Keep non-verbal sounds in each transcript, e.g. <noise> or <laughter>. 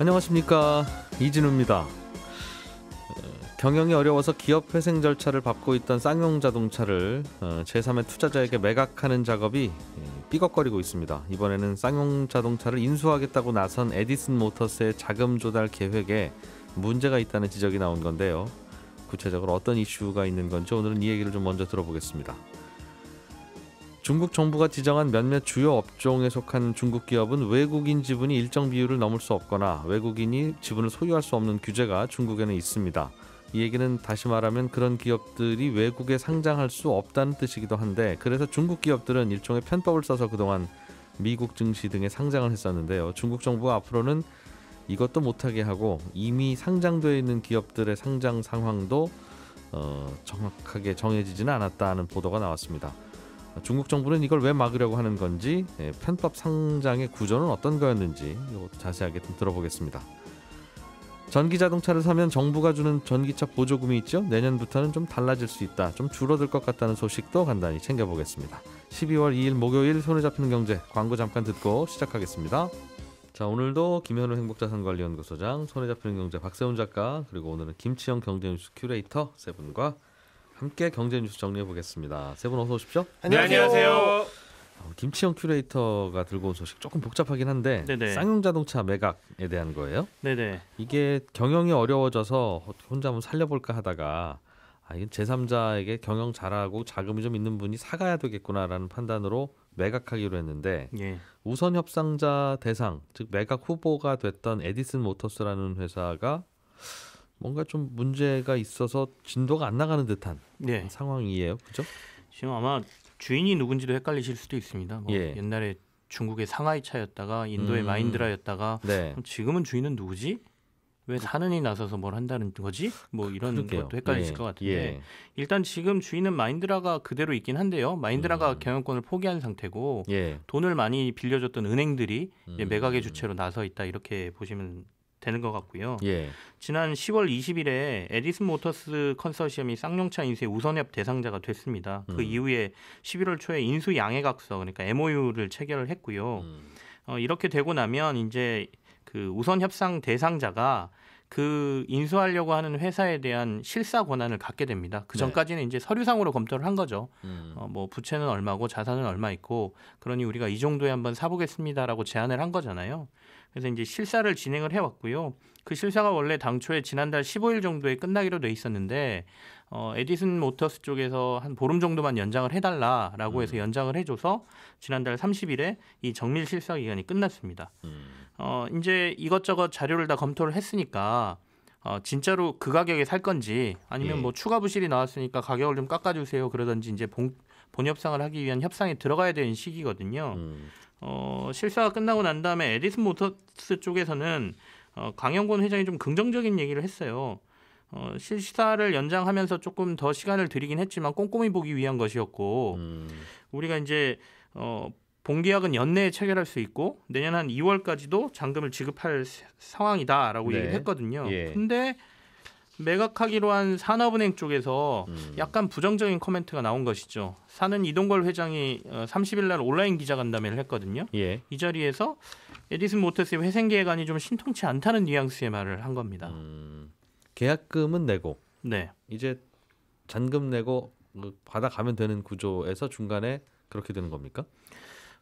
안녕하십니까 이진우입니다. 경영이 어려워서 기업 회생 절차를 밟고 있던 쌍용 자동차를 어, 제3의 투자자에게 매각하는 작업이 삐걱거리고 있습니다. 이번에는 쌍용 자동차를 인수하겠다고 나선 에디슨 모터스의 자금 조달 계획에 문제가 있다는 지적이 나온 건데요. 구체적으로 어떤 이슈가 있는 건지 오늘은 이 얘기를 좀 먼저 들어보겠습니다. 중국 정부가 지정한 몇몇 주요 업종에 속한 중국 기업은 외국인 지분이 일정 비율을 넘을 수 없거나 외국인이 지분을 소유할 수 없는 규제가 중국에는 있습니다. 이 얘기는 다시 말하면 그런 기업들이 외국에 상장할 수 없다는 뜻이기도 한데 그래서 중국 기업들은 일종의 편법을 써서 그동안 미국 증시 등에 상장을 했었는데요. 중국 정부가 앞으로는 이것도 못하게 하고 이미 상장되어 있는 기업들의 상장 상황도 어, 정확하게 정해지지는 않았다는 보도가 나왔습니다. 중국 정부는 이걸 왜 막으려고 하는 건지 예, 편법 상장의 구조는 어떤 거였는지 이것도 자세하게 좀 들어보겠습니다. 전기 자동차를 사면 정부가 주는 전기차 보조금이 있죠. 내년부터는 좀 달라질 수 있다. 좀 줄어들 것 같다는 소식도 간단히 챙겨보겠습니다. 12월 2일 목요일 손에 잡히는 경제 광고 잠깐 듣고 시작하겠습니다. 자 오늘도 김현우 행복자산관리연구소장 손에 잡히는 경제 박세훈 작가 그리고 오늘은 김치영 경제뉴스 큐레이터 세 분과 함께 경제 뉴스 정리해 보겠습니다. 세 분 어서 오십시오. 네, 안녕하세요. 안녕하세요. 어, 김치영 큐레이터가 들고 온 소식 조금 복잡하긴 한데 네네. 쌍용 자동차 매각에 대한 거예요. 네네. 이게 경영이 어려워져서 혼자 한번 살려볼까 하다가 아, 이건 제3자에게 경영 잘하고 자금이 좀 있는 분이 사가야 되겠구나라는 판단으로 매각하기로 했는데 예. 우선 협상자 대상 즉 매각 후보가 됐던 에디슨 모터스라는 회사가 뭔가 좀 문제가 있어서 진도가 안 나가는 듯한 네. 상황이에요. 그죠? 지금 아마 주인이 누군지도 헷갈리실 수도 있습니다. 뭐 예. 옛날에 중국의 상하이 차였다가 인도의 음. 마인드라였다가 네. 지금은 주인은 누구지? 왜 사는이 그 나서서 뭘 한다는 거지? 뭐 이런 그럴게요. 것도 헷갈리실 예. 것 같은데 예. 일단 지금 주인은 마인드라가 그대로 있긴 한데요. 마인드라가 음. 경영권을 포기한 상태고 예. 돈을 많이 빌려줬던 은행들이 음. 매각의 주체로 나서 있다 이렇게 보시면 되는 것 같고요. 예. 지난 10월 20일에 에디슨 모터스 컨소시엄이 쌍용차 인수의 우선협 대상자가 됐습니다. 그 음. 이후에 11월 초에 인수 양해각서 그러니까 MOU를 체결을 했고요. 음. 어, 이렇게 되고 나면 이제 그 우선 협상 대상자가 그 인수하려고 하는 회사에 대한 실사 권한을 갖게 됩니다. 그 네. 전까지는 네. 이제 서류상으로 검토를 한 거죠. 음. 어, 뭐 부채는 얼마고 자산은 얼마 있고 그러니 우리가 이 정도에 한번 사보겠습니다라고 제안을 한 거잖아요. 그래서 이제 실사를 진행을 해왔고요. 그 실사가 원래 당초에 지난달 15일 정도에 끝나기로 돼 있었는데 어, 에디슨 모터스 쪽에서 한 보름 정도만 연장을 해달라라고 음. 해서 연장을 해줘서 지난달 30일에 이 정밀 실사 기간이 끝났습니다. 음. 어, 이제 이것저것 자료를 다 검토를 했으니까 어, 진짜로 그 가격에 살 건지 아니면 예. 뭐 추가 부실이 나왔으니까 가격을 좀 깎아주세요 그러든지 이제 본, 협상을 하기 위한 협상에 들어가야 되는 시기거든요. 음. 어, 실사가 끝나고 난 다음에 에디슨 모터스 쪽에서는 어, 강영권 회장이 좀 긍정적인 얘기를 했어요. 어, 실사를 연장하면서 조금 더 시간을 들이긴 했지만 꼼꼼히 보기 위한 것이었고 음. 우리가 이제 어, 본계약은 연내에 체결할 수 있고 내년 한 2월까지도 잔금을 지급할 상황이다라고 네. 얘기했거든요. 를 예. 근데 매각하기로 한 산업은행 쪽에서 음. 약간 부정적인 코멘트가 나온 것이죠. 사는 이동걸 회장이 30일 어, 날 온라인 기자간담회를 했거든요. 예. 이 자리에서 에디슨 모터스의 회생 계획안이 좀 신통치 않다는 뉘앙스의 말을 한 겁니다. 음. 계약금은 내고 네. 이제 잔금 내고 뭐 받아가면 되는 구조에서 중간에 그렇게 되는 겁니까?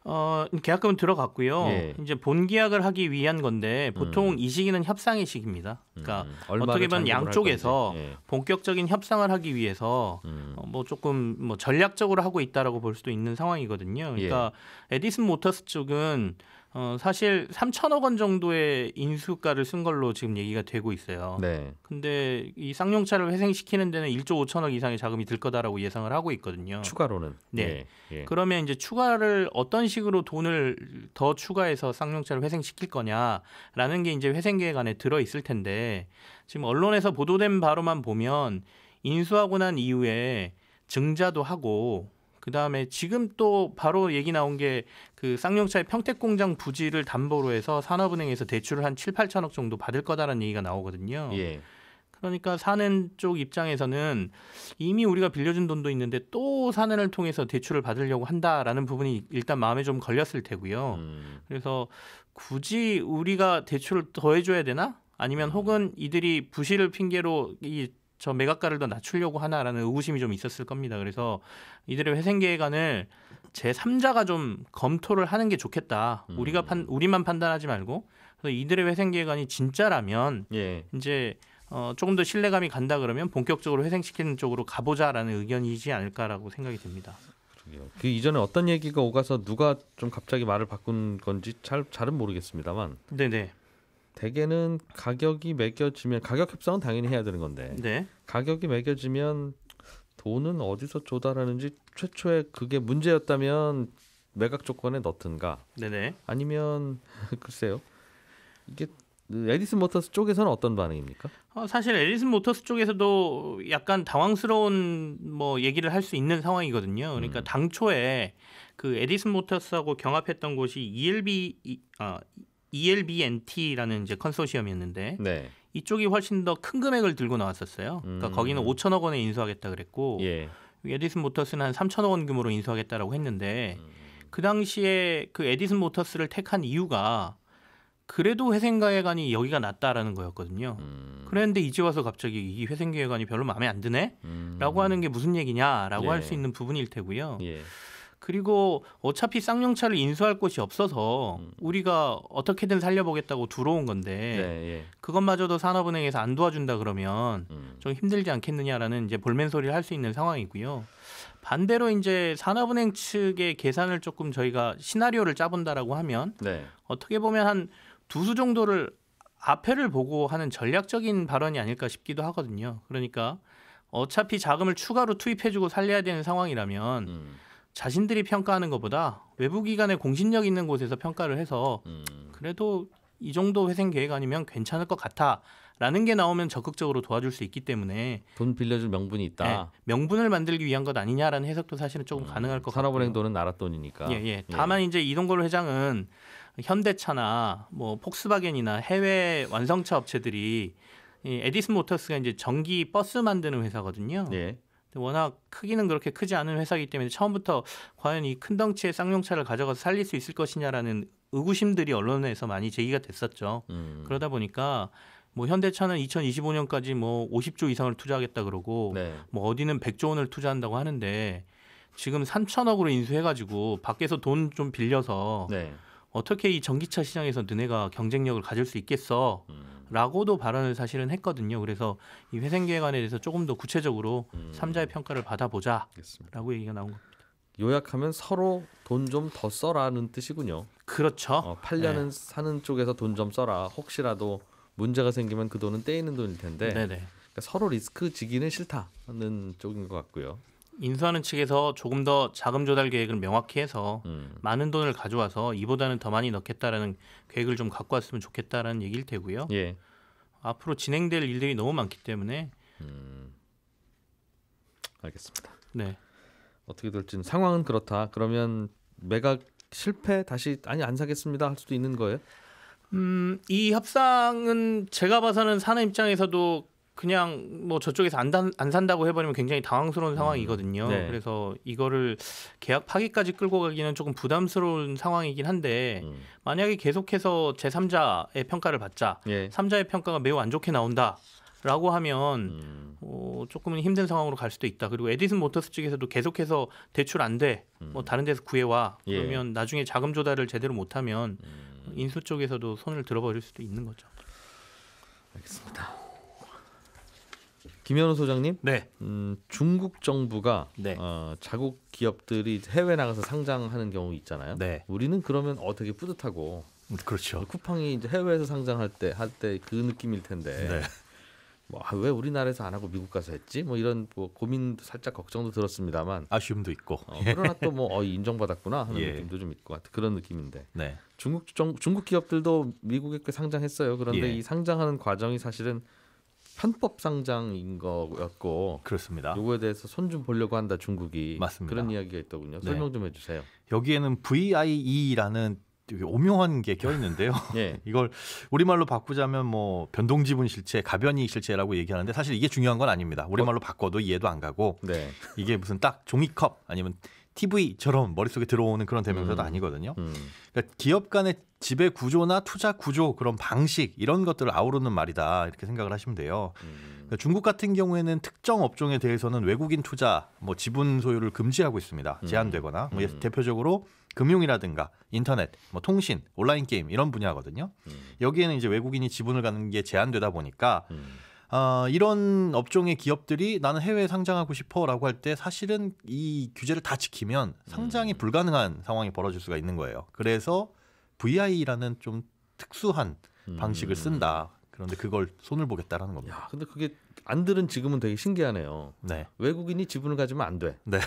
어, 계약금은 들어갔고요. 예. 이제 본계약을 하기 위한 건데 보통 음. 이 시기는 협상의 시기입니다. 그러니까 음. 어떻게 보면 양쪽에서 예. 본격적인 협상을 하기 위해서 음. 어, 뭐 조금 뭐 전략적으로 하고 있다라고 볼 수도 있는 상황이거든요. 그러니까 예. 에디슨 모터스 쪽은 어, 사실 3천억 원 정도의 인수가를 쓴 걸로 지금 얘기가 되고 있어요. 네. 근데 이 쌍용차를 회생시키는 데는 1조 5천억 이상의 자금이 들 거다라고 예상을 하고 있거든요. 추가로는. 네. 예, 예. 그러면 이제 추가를 어떤 식으로 돈을 더 추가해서 쌍용차를 회생시킬 거냐라는 게 이제 회생 계획 안에 들어 있을 텐데 지금 언론에서 보도된 바로만 보면 인수하고 난 이후에 증자도 하고 그 다음에 지금 또 바로 얘기 나온 게 그 쌍용차의 평택공장 부지를 담보로 해서 산업은행에서 대출을 한 7, 8천억 정도 받을 거다라는 얘기가 나오거든요. 예. 그러니까 사는 쪽 입장에서는 이미 우리가 빌려준 돈도 있는데 또 사는을 통해서 대출을 받으려고 한다라는 부분이 일단 마음에 좀 걸렸을 테고요. 음. 그래서 굳이 우리가 대출을 더 해줘야 되나? 아니면 음. 혹은 이들이 부실을 핑계로 이저 매각가를 더 낮추려고 하나라는 의구심이 좀 있었을 겁니다. 그래서 이들의 회생 계획안을 제 3자가 좀 검토를 하는 게 좋겠다. 음. 우리가 판 우리만 판단하지 말고 그래서 이들의 회생 계획안이 진짜라면 예. 이제 어, 조금 더 신뢰감이 간다 그러면 본격적으로 회생시키는 쪽으로 가보자라는 의견이지 않을까라고 생각이 듭니다. 그 이전에 어떤 얘기가 오가서 누가 좀 갑자기 말을 바꾼 건지 잘 잘은 모르겠습니다만. 네네. 대개는 가격이 매겨지면 가격 협상은 당연히 해야 되는 건데 네. 가격이 매겨지면 돈은 어디서 조달하는지 최초에 그게 문제였다면 매각 조건에 넣든가 네네. 아니면 <laughs> 글쎄요 이게 에디슨 모터스 쪽에서는 어떤 반응입니까? 어, 사실 에디슨 모터스 쪽에서도 약간 당황스러운 뭐 얘기를 할 수 있는 상황이거든요. 그러니까 음. 당초에 그 에디슨 모터스하고 경합했던 곳이 ELB 아, e, 어, ELBNT라는 이제 컨소시엄이었는데 네. 이쪽이 훨씬 더 큰 금액을 들고 나왔었어요. 그러니까 음. 거기는 5천억 원에 인수하겠다 그랬고 예. 에디슨 모터스는 한 3천억 원 규모로 인수하겠다라고 했는데 음. 그 당시에 그 에디슨 모터스를 택한 이유가 그래도 회생가해관이 여기가 낫다라는 거였거든요. 음. 그런데 이제 와서 갑자기 이 회생가해관이 별로 마음에 안 드네라고 음. 하는 게 무슨 얘기냐라고 예. 할수 있는 부분일 테고요. 예. 그리고 어차피 쌍용차를 인수할 곳이 없어서 음. 우리가 어떻게든 살려보겠다고 들어온 건데 네, 예. 그것마저도 산업은행에서 안 도와준다 그러면 음. 좀 힘들지 않겠느냐라는 이제 볼멘 소리를 할 수 있는 상황이고요. 반대로 이제 산업은행 측의 계산을 조금 저희가 시나리오를 짜본다라고 하면 네. 어떻게 보면 한 두수 정도를 앞에를 보고 하는 전략적인 발언이 아닐까 싶기도 하거든요. 그러니까 어차피 자금을 추가로 투입해주고 살려야 되는 상황이라면. 음. 자신들이 평가하는 것보다 외부 기관의 공신력 있는 곳에서 평가를 해서 음. 그래도 이 정도 회생 계획 아니면 괜찮을 것 같아. 라는 게 나오면 적극적으로 도와줄 수 있기 때문에 돈 빌려줄 명분이 있다. 네, 명분을 만들기 위한 것 아니냐라는 해석도 사실은 조금 음, 가능할 것 같아요. 산업은행 돈은 나라 돈이니까. 예, 예. 다만 예. 이제 이동걸 회장은 현대차나 뭐 폭스바겐이나 해외 완성차 업체들이 이 에디슨 모터스가 이제 전기 버스 만드는 회사거든요. 예. 워낙 크기는 그렇게 크지 않은 회사이기 때문에 처음부터 과연 이 큰 덩치의 쌍용차를 가져가서 살릴 수 있을 것이냐라는 의구심들이 언론에서 많이 제기가 됐었죠. 음. 그러다 보니까 뭐 현대차는 2025년까지 뭐 50조 이상을 투자하겠다 그러고 네. 뭐 어디는 100조 원을 투자한다고 하는데 지금 3천억으로 인수해가지고 밖에서 돈 좀 빌려서 네. 어떻게 이 전기차 시장에서 너네가 경쟁력을 가질 수 있겠어? 음. 라고도 발언을 사실은 했거든요. 그래서 이 회생기획안에 대해서 조금 더 구체적으로 음. 3자의 평가를 받아보자라고 알겠습니다. 얘기가 나온 겁니다. 요약하면 서로 돈 좀 더 써라는 뜻이군요. 그렇죠. 어, 팔려는 네. 사는 쪽에서 돈 좀 써라. 혹시라도 문제가 생기면 그 돈은 떼이는 돈일 텐데 그러니까 서로 리스크 지기는 싫다는 쪽인 것 같고요. 인수하는 측에서 조금 더 자금 조달 계획을 명확히 해서 음. 많은 돈을 가져와서 이보다는 더 많이 넣겠다라는 계획을 좀 갖고 왔으면 좋겠다라는 얘기일 테고요. 예. 앞으로 진행될 일들이 너무 많기 때문에 음. 알겠습니다. 네. 어떻게 될지는 상황은 그렇다. 그러면 매각 실패 다시 아니 안 사겠습니다 할 수도 있는 거예요. 음, 이 협상은 제가 봐서는 사내 입장에서도 그냥 뭐 저쪽에서 안, 안 산다고 해버리면 굉장히 당황스러운 음. 상황이거든요. 네. 그래서 이거를 계약 파기까지 끌고 가기는 조금 부담스러운 상황이긴 한데 음. 만약에 계속해서 제 3자의 평가를 받자, 예. 3자의 평가가 매우 안 좋게 나온다. 라고 하면 음. 어, 조금은 힘든 상황으로 갈 수도 있다. 그리고 에디슨 모터스 측에서도 계속해서 대출 안 돼, 음. 뭐 다른 데서 구해와 예. 그러면 나중에 자금 조달을 제대로 못하면 음. 인수 쪽에서도 손을 들어버릴 수도 있는 거죠. 알겠습니다. 김현우 소장님, 네. 음, 중국 정부가 네. 어, 자국 기업들이 해외 나가서 상장하는 경우 있잖아요. 네. 우리는 그러면 어떻게 뿌듯하고 그렇죠. 쿠팡이 이제 해외에서 상장할 때 할 때 그 느낌일 텐데. 네. <laughs> 뭐왜 아, 우리나라에서 안 하고 미국 가서 했지? 뭐 이런 뭐 고민도 살짝 걱정도 들었습니다만 아쉬움도 있고 어, 그러나 또뭐 어, 인정받았구나 하는 <laughs> 예. 느낌도 좀 있고 그런 느낌인데 네. 중국 정, 중국 기업들도 미국에 상장했어요. 그런데 예. 이 상장하는 과정이 사실은 편법 상장인 거였고 그렇습니다. 요거에 대해서 손좀 보려고 한다 중국이 맞습니다. 그런 이야기가 있더군요. 네. 설명 좀 해주세요. 여기에는 VIE라는 오묘한 게 껴있는데요. 예. <laughs> <laughs> 이걸 우리말로 바꾸자면 뭐 변동지분 실체, 가변이 실체라고 얘기하는데 사실 이게 중요한 건 아닙니다. 우리말로 어? 바꿔도 이해도 안 가고 네. 이게 무슨 딱 종이컵 아니면 TV처럼 머릿속에 들어오는 그런 대명사도 음. 아니거든요. 음. 그러니까 기업 간의 지배 구조나 투자 구조 그런 방식 이런 것들을 아우르는 말이다 이렇게 생각을 하시면 돼요. 음. 그러니까 중국 같은 경우에는 특정 업종에 대해서는 외국인 투자, 뭐 지분 소유를 금지하고 있습니다. 음. 제한되거나 뭐 음. 뭐 대표적으로 금융이라든가 인터넷, 뭐 통신, 온라인 게임 이런 분야거든요. 음. 여기에는 이제 외국인이 지분을 갖는 게 제한되다 보니까. 음. 어, 이런 업종의 기업들이 나는 해외에 상장하고 싶어라고 할 때 사실은 이 규제를 다 지키면 상장이 음. 불가능한 상황이 벌어질 수가 있는 거예요. 그래서 VI라는 좀 특수한 방식을 음. 쓴다. 그런데 그걸 손을 보겠다라는 겁니다. 야, 근데 그게 안 들은 지금은 되게 신기하네요. 네. 외국인이 지분을 가지면 안 돼. 네.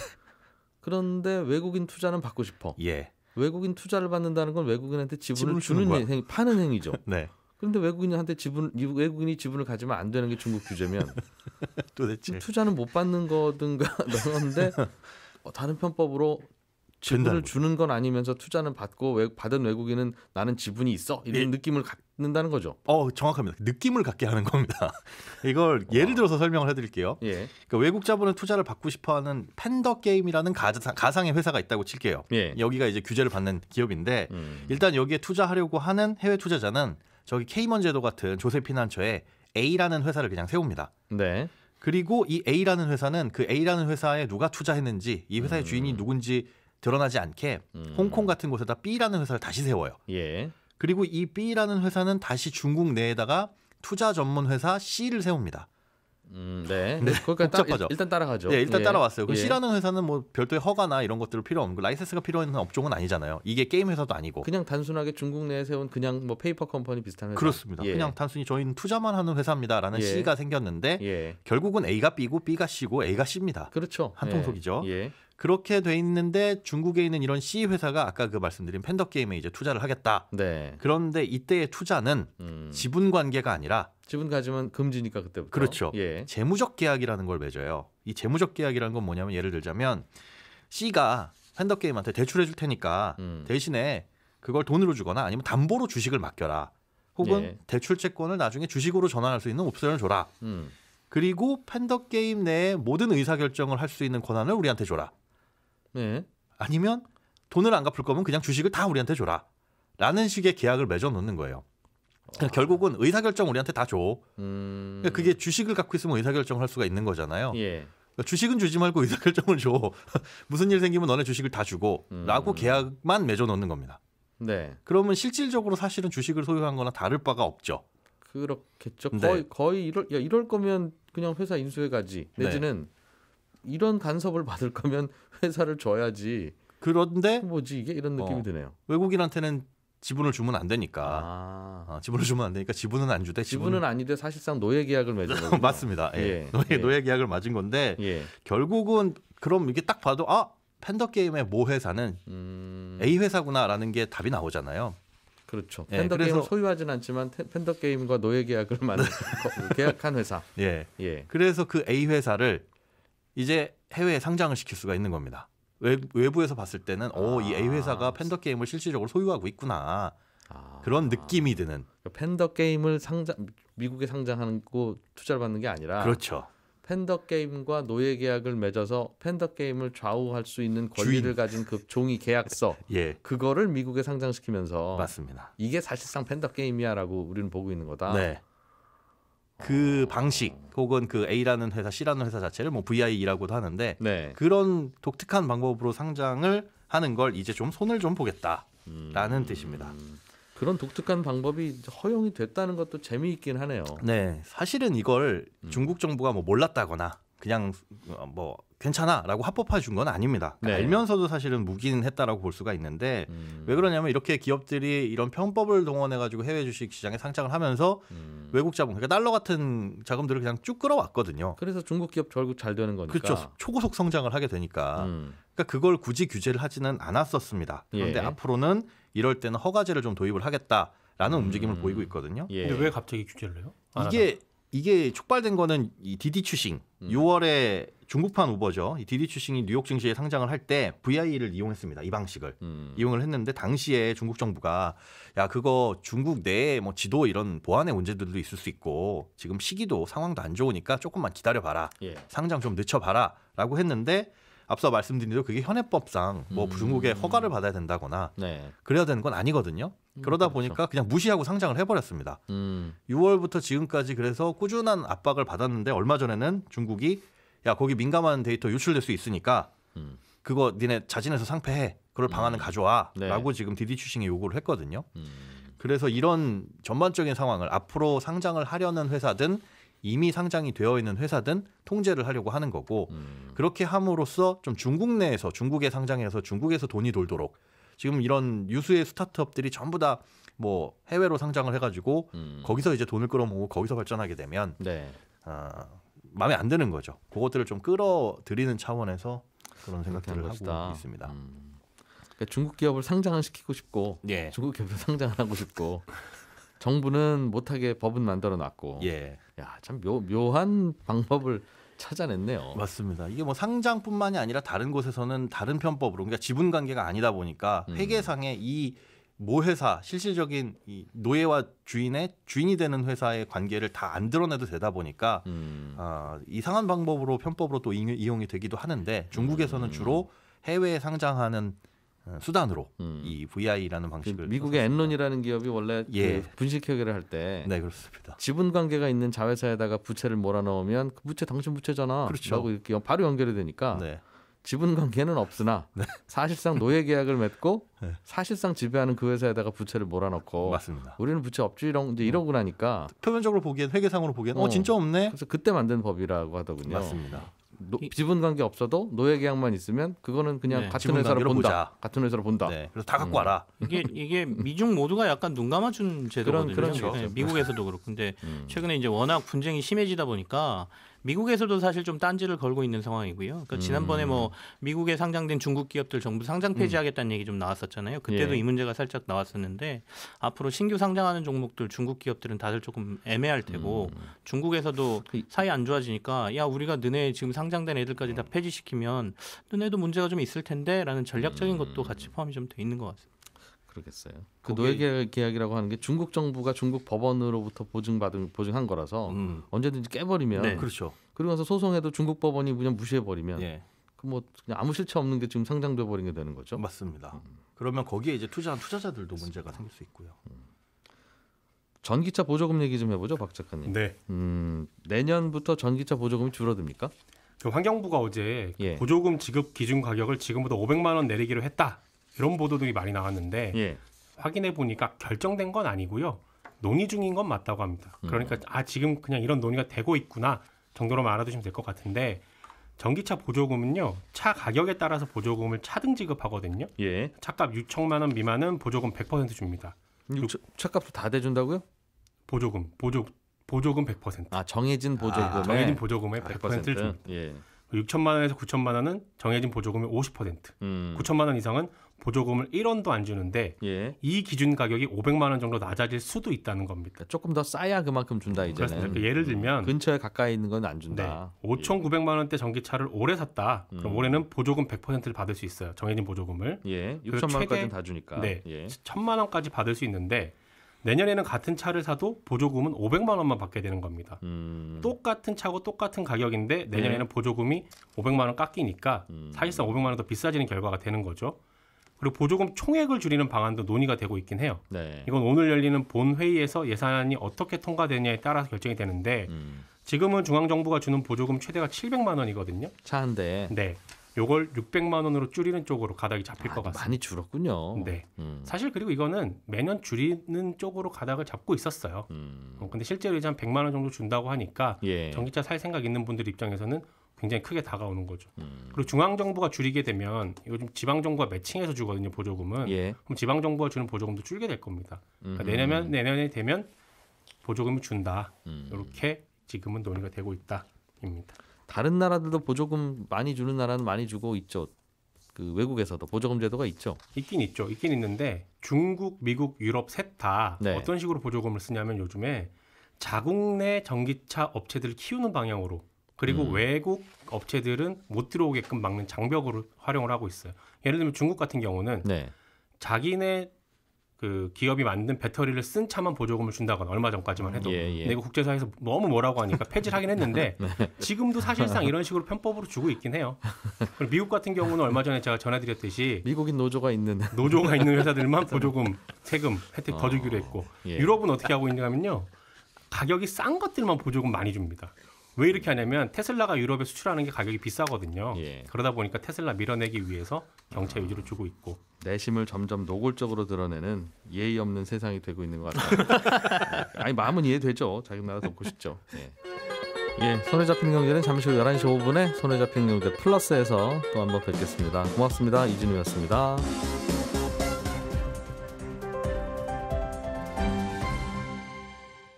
그런데 외국인 투자는 받고 싶어. 예. 외국인 투자를 받는다는 건 외국인한테 지분을, 지분을 주는 행, 파는 행위죠. <laughs> 네. 그런데 외국인한테 지분 외국인이 지분을 가지면 안 되는 게 중국 규제면 <laughs> 도대체 투자는 못 받는 거든가 그런데 <laughs> 어, 다른 편법으로 지분을 주는 건 아니면서 투자는 받고 외, 받은 외국인은 나는 지분이 있어 이런 예. 느낌을 갖는다는 거죠. 어 정확합니다. 느낌을 갖게 하는 겁니다. <laughs> 이걸 예를 아. 들어서 설명을 해드릴게요. 예. 그러니까 외국 자본의 투자를 받고 싶어하는 팬더 게임이라는 가상, 의 회사가 있다고 칠게요. 예. 여기가 이제 규제를 받는 기업인데 음. 일단 여기에 투자하려고 하는 해외 투자자는 저기 케이먼 제도 같은 조세 피난처에 A라는 회사를 그냥 세웁니다. 네. 그리고 이 A라는 회사는 그 A라는 회사에 누가 투자했는지 이 회사의 음. 주인이 누군지 드러나지 않게 음. 홍콩 같은 곳에다 B라는 회사를 다시 세워요. 예. 그리고 이 B라는 회사는 다시 중국 내에다가 투자 전문 회사 C를 세웁니다. 음, 네. 네. <laughs> 그러니까 일단 따라가죠. 네, 일단 예. 따라왔어요. 그 예. C라는 회사는 뭐 별도의 허가나 이런 것들을 필요 없는 거 라이센스가 필요 있는 업종은 아니잖아요. 이게 게임 회사도 아니고. 그냥 단순하게 중국 내에 세운 그냥 뭐 페이퍼 컴퍼니 비슷한 회사. 그렇습니다. 예. 그냥 단순히 저희는 투자만 하는 회사입니다라는 예. C가 생겼는데 예. 결국은 A가 B고 B가 C고 A가 C입니다. 그렇죠. 한통속이죠. 예. 그렇게 돼 있는데 중국에 있는 이런 C 회사가 아까 그 말씀드린 팬더 게임에 이제 투자를 하겠다. 네. 그런데 이때의 투자는 음. 지분 관계가 아니라 지분 가지면 금지니까 그때부터 그렇죠. 예. 재무적 계약이라는 걸 맺어요. 이 재무적 계약이라는 건 뭐냐면 예를 들자면 C가 팬더 게임한테 대출해 줄 테니까 음. 대신에 그걸 돈으로 주거나 아니면 담보로 주식을 맡겨라. 혹은 예. 대출 채권을 나중에 주식으로 전환할 수 있는 옵션을 줘라. 음. 그리고 팬더 게임 내에 모든 의사결정을 할 수 있는 권한을 우리한테 줘라. 네. 아니면 돈을 안 갚을 거면 그냥 주식을 다 우리한테 줘라. 라는 식의 계약을 맺어 놓는 거예요. 그러니까 아. 결국은 의사결정 우리한테 다 줘. 음... 그러니까 그게 주식을 갖고 있으면 의사결정을 할 수가 있는 거잖아요. 예. 그러니까 주식은 주지 말고 <laughs> 의사결정을 줘. <laughs> 무슨 일 생기면 너네 주식을 다 주고 음... 라고 계약만 맺어 놓는 겁니다. 네. 그러면 실질적으로 사실은 주식을 소유한 거나 다를 바가 없죠. 그렇겠죠. 네. 거의 거의 이럴 야 이럴 거면 그냥 회사 인수해 가지. 네. 내지는 네. 이런 간섭을 받을 거면 <laughs> 회사를 줘야지. 그런데 뭐지 이게 이런 어, 느낌이 어, 드네요. 외국인한테는 지분을 주면 안 되니까 아. 어, 지분을 주면 안 되니까 지분은 안 주되 지분은, 지분은 아니되 사실상 노예 계약을 맺은 <laughs> 거 맞습니다. 예. 예. 노예 예. 노예 계약을 맞은 건데 예. 결국은 그럼 이게 딱 봐도 아 팬더 게임의 모 회사는 음... A 회사구나라는 게 답이 나오잖아요. 그렇죠. 예, 팬더 예, 게임을 소유하진 않지만 팬더 게임과 노예 계약을 만 네. <laughs> 계약한 회사. 예. 예. 그래서 그 A 회사를 이제 해외에 상장을 시킬 수가 있는 겁니다. 외부에서 봤을 때는 아. 오이 A 회사가 팬더 게임을 실질적으로 소유하고 있구나 아. 그런 느낌이 드는 그러니까 팬더 게임을 상장 미국에 상장하고 는 투자를 받는 게 아니라 그렇죠. 팬더 게임과 노예 계약을 맺어서 팬더 게임을 좌우할 수 있는 권리를 주인. 가진 그 종이 계약서 <laughs> 예. 그거를 미국에 상장시키면서 맞습니다. 이게 사실상 팬더 게임이야라고 우리는 보고 있는 거다. 네. 그 방식 혹은 그 A라는 회사 C라는 회사 자체를 뭐 VIE라고도 하는데 네. 그런 독특한 방법으로 상장을 하는 걸 이제 좀 손을 좀 보겠다라는 음. 뜻입니다. 그런 독특한 방법이 허용이 됐다는 것도 재미있긴 하네요. 네, 사실은 이걸 음. 중국 정부가 뭐 몰랐다거나 그냥 뭐 괜찮아라고 합법화 해준 건 아닙니다. 그러니까 네. 알면서도 사실은 무기는 했다라고 볼 수가 있는데 음. 왜 그러냐면 이렇게 기업들이 이런 편법을 동원해 가지고 해외 주식 시장에 상장을 하면서 음. 외국 자본 그러니까 달러 같은 자금들을 그냥 쭉 끌어왔거든요. 그래서 중국 기업 결국 잘 되는 거니까. 그렇죠. 초고속 성장을 하게 되니까. 음. 그러니까 그걸 굳이 규제를 하지는 않았었습니다. 그런데 예. 앞으로는 이럴 때는 허가제를 좀 도입을 하겠다라는 음. 움직임을 보이고 있거든요. 예. 근데 왜 갑자기 규제를 해요? 이게 이게 촉발된 거는 이 디디 추싱 6월에 중국판 우버죠. 이 디디 출신이 뉴욕 증시에 상장을 할 때 VI를 이용했습니다. 이 방식을 음. 이용을 했는데 당시에 중국 정부가 야 그거 중국 내에 뭐 지도 이런 보안의 문제들도 있을 수 있고 지금 시기도 상황도 안 좋으니까 조금만 기다려 봐라. 예. 상장 좀 늦춰 봐라라고 했는데 앞서 말씀드린 대로 그게 현행법상 뭐 음. 중국의 허가를 받아야 된다거나 네. 그래야 되는 건 아니거든요. 음, 그러다 그렇죠. 보니까 그냥 무시하고 상장을 해버렸습니다. 음. 6월부터 지금까지 그래서 꾸준한 압박을 받았는데 얼마 전에는 중국이 야 거기 민감한 데이터 유출될 수 있으니까 음. 그거 니네 자진해서 상패해 그걸 방안을 음. 가져와라고 네. 지금 디디 추싱이 요구를 했거든요. 음. 그래서 이런 전반적인 상황을 앞으로 상장을 하려는 회사든 이미 상장이 되어 있는 회사든 통제를 하려고 하는 거고 음. 그렇게 함으로써 좀 중국 내에서 중국에 상장해서 중국에서 돈이 돌도록 지금 이런 유수의 스타트업들이 전부 다 뭐 해외로 상장을 해가지고 음. 거기서 이제 돈을 끌어모으고 거기서 발전하게 되면 네. 어, 마음에 안 드는 거죠. 그것들을 좀 끌어들이는 차원에서 그런 생각들을 하고 있습니다. 음. 그러니까 중국 기업을 상장을 시키고 싶고 예. 중국 기업을 <laughs> 상장을 하고 싶고 정부는 못하게 법은 만들어 놨고 예. 야참 묘한 방법을 찾아냈네요. 맞습니다. 이게 뭐 상장뿐만이 아니라 다른 곳에서는 다른 편법으로 그러니까 지분 관계가 아니다 보니까 음. 회계상의 음. 이 모회사 실질적인 이 노예와 주인의 주인이 되는 회사의 관계를 다 안 드러내도 되다 보니까 음. 어, 이상한 방법으로 편법으로 또 이용이 되기도 하는데 중국에서는 음. 주로 해외에 상장하는 어, 수단으로 음. 이 VI라는 방식을 미국의 썼 엔론이라는 기업이 원래 그 예. 그 분식회계를 할때 네, 그렇습니다. 지분 관계가 있는 자회사에다가 부채를 몰아넣으면 그 부채 당신 부채잖아. 그렇죠. 라고 이렇게 바로 연결이 되니까 네. 지분 관계는 없으나 <laughs> 네. 사실상 노예 계약을 맺고 네. 사실상 지배하는 그 회사에다가 부채를 몰아넣고 맞습니다. 우리는 부채 없지 이런 이제 네. 이러고 나니까 표면적으로 보기엔 회계상으로 보기엔 어, 어 진짜 없네. 그래서 그때 만든 법이라고 하더군요. 맞습니다. 노, 지분 관계 없어도 노예 계약만 있으면 그거는 그냥 네, 같은 회사로 본다. 같은 회사로 본다. 네, 그래서 다 음. 갖고 와라. 이게 이게 미중 모두가 약간 눈 감아준 제도거든요. 그런, 그렇 네, 미국에서도 그렇고 근데 음. 최근에 이제 워낙 분쟁이 심해지다 보니까 미국에서도 사실 좀 딴지를 걸고 있는 상황이고요. 그러니까 음. 지난번에 뭐 미국에 상장된 중국 기업들 전부 상장 폐지하겠다는 얘기 좀 나왔었잖아요. 그때도 예. 이 문제가 살짝 나왔었는데 앞으로 신규 상장하는 종목들 중국 기업들은 다들 조금 애매할 테고 음. 중국에서도 그 사이 안 좋아지니까 야 우리가 너네 지금 상장된 애들까지 다 음. 폐지시키면 너네도 문제가 좀 있을 텐데라는 전략적인 음. 것도 같이 포함이 좀 돼 있는 것 같습니다. 그러겠어요. 그 노예 계약이라고 하는 게 중국 정부가 중국 법원으로부터 보증받은 보증한 거라서 음. 언제든지 깨버리면 네. 그렇죠. 그리고 서 소송해도 중국 법원이 그냥 무시해 버리면 예. 그뭐 그냥 아무 실체 없는 게 지금 상장돼 버린 게 되는 거죠. 맞습니다. 음. 그러면 거기에 이제 투자한 투자자들도 맞습니다. 문제가 생길 수 있고요. 음. 전기차 보조금 얘기 좀 해보죠, 박 작가님. 네. 음, 내년부터 전기차 보조금이 줄어듭니까? 그 환경부가 어제 예. 보조금 지급 기준 가격을 지금보다 500만 원 내리기로 했다. 이런 보도들이 많이 나왔는데 예. 확인해 보니까 결정된 건 아니고요. 논의 중인 건 맞다고 합니다. 음. 그러니까 음. 아 지금 그냥 이런 논의가 되고 있구나 정도로만 알아두시면 될 것 같은데 전기차 보조금은요 차 가격에 따라서 보조금을 차등 지급하거든요. 예. 차값 6천만 원 미만은 보조금 100% 줍니다. 6천, 차값도 다 대준다고요? 보조금 보조 보조금 100%. 아 정해진 보조금 아, 정해진 보조금의 100%를 100%? 줍니다. 예. 6천만 원에서 9천만 원은 정해진 보조금의 50%. 음. 9천만 원 이상은 보조금을 1원도 안 주는데 예. 이 기준 가격이 500만 원 정도 낮아질 수도 있다는 겁니다. 그러니까 조금 더 싸야 그만큼 준다 이제는. 그러니까 예를 들면 음, 근처에 가까이 있는 건 안 준다. 네. 5,900만 원대 전기차를 오래 샀다. 그럼 음. 올해는 보조금 100%를 받을 수 있어요. 정해진 보조금을. 예. 6천만 원까지다 주니까. 네. 예. 1천만 원까지 받을 수 있는데 내년에는 같은 차를 사도 보조금은 500만 원만 받게 되는 겁니다. 음. 똑같은 차고 똑같은 가격인데 내년에는 네. 보조금이 500만 원 깎이니까 음. 사실상 500만 원 더 비싸지는 결과가 되는 거죠. 그리고 보조금 총액을 줄이는 방안도 논의가 되고 있긴 해요. 네. 이건 오늘 열리는 본회의에서 예산이 어떻게 통과되냐에 따라서 결정이 되는데 음. 지금은 중앙정부가 주는 보조금 최대가 700만 원이거든요. 차한 대. 네. 요걸 600만 원으로 줄이는 쪽으로 가닥이 잡힐 아, 것 같습니다. 많이 줄었군요. 네. 음. 사실 그리고 이거는 매년 줄이는 쪽으로 가닥을 잡고 있었어요. 음. 어, 근데 실제로 이제 한 100만 원 정도 준다고 하니까 예. 전기차 살 생각 있는 분들 입장에서는 굉장히 크게 다가오는 거죠. 음. 그리고 중앙 정부가 줄이게 되면 요즘 지방 정부가 매칭해서 주거든요 보조금은. 예. 그럼 지방 정부가 주는 보조금도 줄게 될 겁니다. 그러니까 내년면 내년에 되면 보조금을 준다. 음. 이렇게 지금은 논의가 되고 있다입니다. 다른 나라들도 보조금 많이 주는 나라는 많이 주고 있죠. 그 외국에서도 보조금 제도가 있죠. 있긴 있죠. 있긴 있는데 중국, 미국, 유럽 셋다 네. 어떤 식으로 보조금을 쓰냐면 요즘에 자국 내 전기차 업체들을 키우는 방향으로 그리고 음. 외국 업체들은 못 들어오게끔 막는 장벽으로 활용을 하고 있어요. 예를 들면 중국 같은 경우는 네. 자기네 그 기업이 만든 배터리를 쓴 차만 보조금을 준다거나 얼마 전까지만 해도 예, 예. 내가 국제사에서 회 너무 뭐라고 하니까 폐지를 하긴 했는데 <laughs> 네. 지금도 사실상 이런 식으로 편법으로 주고 있긴 해요. 그리고 미국 같은 경우는 얼마 전에 제가 전해드렸듯이 미국인 노조가 있는 <laughs> 노조가 있는 회사들만 보조금, 세금 혜택 더 주기로 어, 했고 어, 예. 유럽은 어떻게 하고 있냐면요 가격이 싼 것들만 보조금 많이 줍니다. 왜 이렇게 하냐면 테슬라가 유럽에 수출하는 게 가격이 비싸거든요. 예. 그러다 보니까 테슬라 밀어내기 위해서 경차 유지를 아. 주고 있고 내심을 점점 노골적으로 드러내는 예의 없는 세상이 되고 있는 것 같아요. <laughs> 아니 마음은 이해되죠. 자기 나라 돕고 싶죠. 예. 예, 손에 잡힌 경제는 잠시 후 11시 5분에 손에 잡힌 경제 플러스에서 또 한번 뵙겠습니다. 고맙습니다. 이진우였습니다.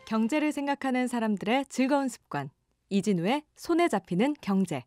경제를 생각하는 사람들의 즐거운 습관. 이진우의 손에 잡히는 경제.